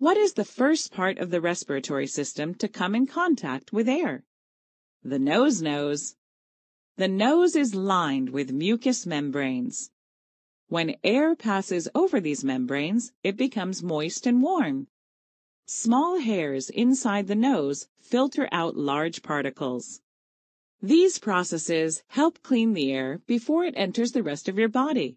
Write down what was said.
What is the first part of the respiratory system to come in contact with air? The nose nose. The nose is lined with mucous membranes. When air passes over these membranes, it becomes moist and warm. Small hairs inside the nose filter out large particles. These processes help clean the air before it enters the rest of your body.